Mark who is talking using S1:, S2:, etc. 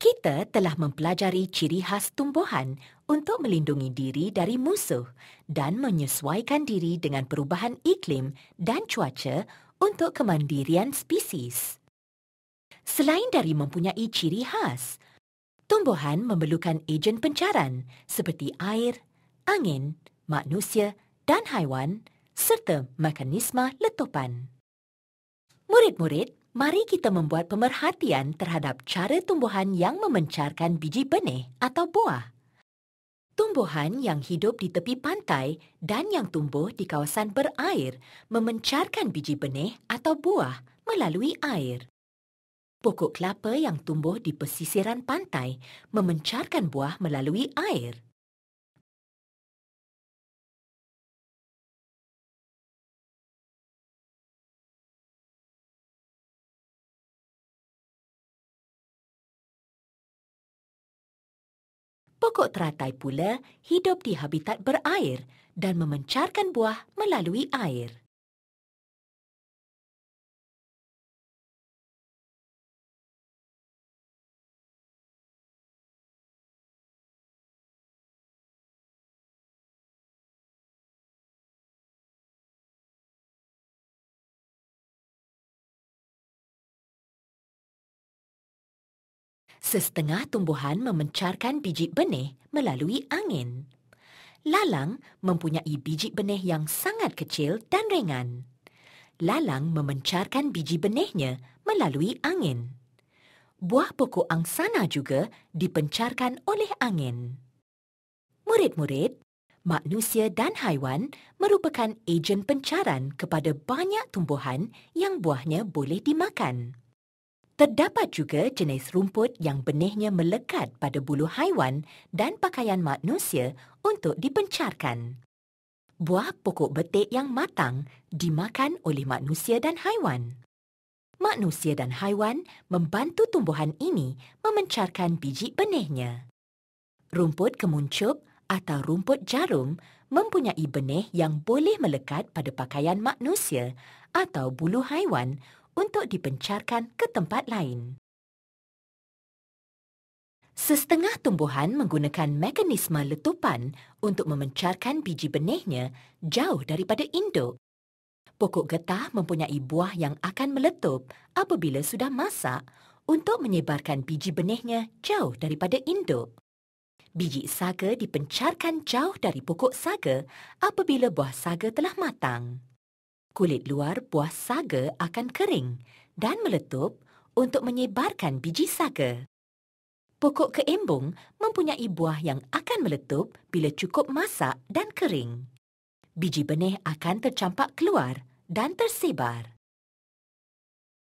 S1: Kita
S2: telah mempelajari ciri khas tumbuhan untuk melindungi diri dari musuh dan menyesuaikan diri dengan perubahan iklim dan cuaca untuk kemandirian spesies. Selain dari mempunyai ciri khas, tumbuhan memerlukan ejen pencaran seperti air, angin, manusia dan haiwan serta mekanisme letupan. Murid-murid mari kita membuat pemerhatian terhadap cara tumbuhan yang memencarkan biji benih atau buah. Tumbuhan yang hidup di tepi pantai dan yang tumbuh di kawasan berair memencarkan biji benih atau buah melalui air. Pokok kelapa yang tumbuh di pesisiran pantai memencarkan buah melalui air.
S1: pokok teratai pula hidup di habitat berair dan memencarkan buah melalui air. sesetengah
S2: tumbuhan memencarkan biji benih melalui angin. Lalang mempunyai biji benih yang sangat kecil dan ringan. Lalang memencarkan biji benihnya melalui angin. Buah pokok angsana juga dipencarkan oleh angin. Murid-murid, manusia dan haiwan merupakan ejen pencaran kepada banyak tumbuhan yang buahnya boleh dimakan. Terdapat juga jenis rumput yang benihnya melekat pada bulu haiwan dan pakaian manusia untuk dipencarkan. Buah pokok betik yang matang dimakan oleh manusia dan haiwan. Manusia dan haiwan membantu tumbuhan ini memencarkan biji benihnya. Rumput kemuncup atau rumput jarum mempunyai benih yang boleh melekat pada pakaian manusia atau bulu haiwan untuk dipencarkan ke tempat lain. Sesetengah tumbuhan menggunakan mekanisme letupan untuk memencarkan biji benihnya jauh daripada induk. Pokok getah mempunyai buah yang akan meletup apabila sudah masak untuk menyebarkan biji benihnya jauh daripada induk. Biji saga dipencarkan jauh dari pokok saga apabila buah saga telah matang. Kulit luar buah saga akan kering dan meletup untuk menyebarkan biji saga. Pokok keembung mempunyai buah yang akan meletup bila cukup masak dan kering. Biji benih akan tercampak keluar dan tersebar.